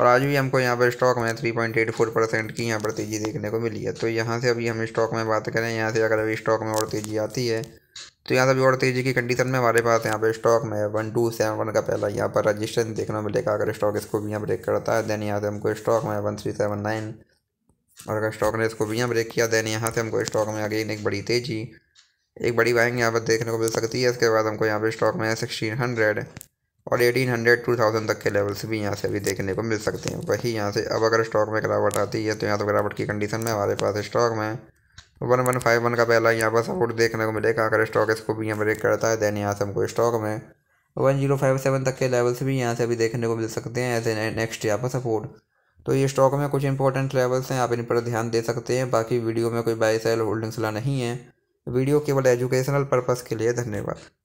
और आज भी हमको यहाँ पर स्टॉक में three point eight four percent की यहाँ पर तेज़ी देखने को मिली है तो यहाँ से अभी हम स्टॉक में बात करें यहाँ से अगर अभी स्टॉक में और तेज़ी आती है तो यहाँ से अभी और तेज़ी की कंडीशन में हमारे पास यहाँ पर स्टॉक में वन टू सेवन वन का पहला यहाँ पर रजिस्ट्रेशन देखने को मिलेगा अगर स्टॉक इसको भी यहाँ ब्रेक करता है देन यहाँ से हमको स्टॉक में वन थ्री सेवन नाइन और अगर स्टॉक ने इसको भी यहाँ ब्रेक किया देन यहाँ से हमको स्टॉक में अगेन एक बड़ी तेज़ी एक बड़ी बाइंग यहाँ पर देखने को मिल सकती है इसके बाद हमको यहाँ पर स्टॉक में सिक्सटीन हंड्रेड और 1800 2000 तक के लेवल्स भी यहाँ से अभी देखने को मिल सकते हैं वही यहाँ से अब अगर स्टॉक में गिरावट आती है तो यहाँ तो गिरावट की कंडीशन में हमारे पास स्टॉक में वन वन फाइव वन का पहला यहाँ पर सपोर्ट देखने को मिलेगा अगर स्टॉक इसको भी यहाँ ब्रेक करता है देन यहाँ से हमको स्टॉक में वन जीरो फाइव सेवन तक के लेवल्स भी यहाँ से अभी देखने को मिल सकते हैं ऐसे नेक्स्ट यहाँ पर सपोर्ट तो ये स्टॉक में कुछ इंपॉर्टेंट लेवल्स हैं आप इन पर ध्यान दे सकते हैं बाकी वीडियो में कोई बाई सेल होल्डिंग्स ला नहीं है वीडियो केवल एजुकेशनल पर्पज़ के लिए धन्यवाद